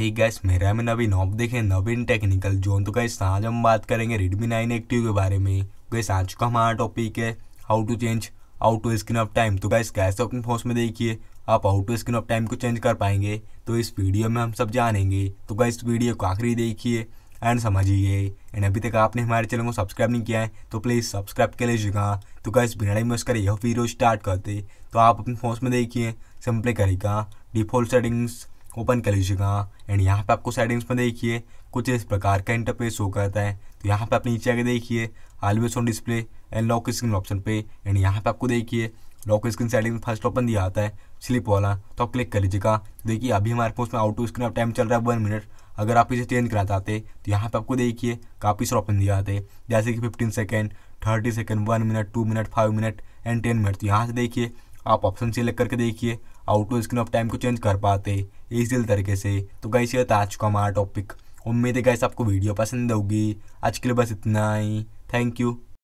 ठीक hey gas मेरा में नवीन आप देखें नवीन टेक्निकल जोन तो गैस आज हम बात करेंगे रेडमी नाइन एक्टिव के बारे में गैस आज का हमारा टॉपिक है how to change auto screen off time तो गैस कैसे तो अपने फोन में देखिए आप auto screen off time को चेंज कर पाएंगे तो इस वीडियो में हम सब जानेंगे तो गैस वीडियो को आखिरी देखिए एंड समझिए एंड अभी तक आपने हमारे चैनल को सब्सक्राइब नहीं किया है तो प्लीज़ सब्सक्राइब कर लीजिएगा तो गैस बिना टाइम यूज़ करिए वीडियो स्टार्ट करते तो आप अपने फोन में देखिए सिंपली करेगा डिफॉल्ट सेटिंग्स ओपन कर लीजिएगा एंड यहाँ पे आपको सेटिंग्स में देखिए कुछ इस प्रकार का इंटरफेस शो करता है तो यहाँ पे आप नीचे आगे देखिए always on display and lock screen option पे एंड यहाँ पे आपको देखिए lock screen setting first open दिया आता है स्लिप वाला तो आप क्लिक कर लीजिएगा तो देखिए अभी हमारे पास में आउट स्क्रीन टाइम चल रहा है वन मिनट अगर आप इसे चेंज करना चाहते तो यहाँ पर आपको देखिए काफ़ी सारे ऑप्शन दिया आते जैसे कि fifteen second thirty second one minute two minute five minute and ten minute तो यहाँ से देखिए आप ऑप्शन सेलेक्ट करके देखिए आउटो स्क्रीन ऑफ टाइम को चेंज कर पाते इसी तरीके से तो गैस ये था आज का हमारा टॉपिक उम्मीद है गैस आपको वीडियो पसंद होगी आज के लिए बस इतना ही थैंक यू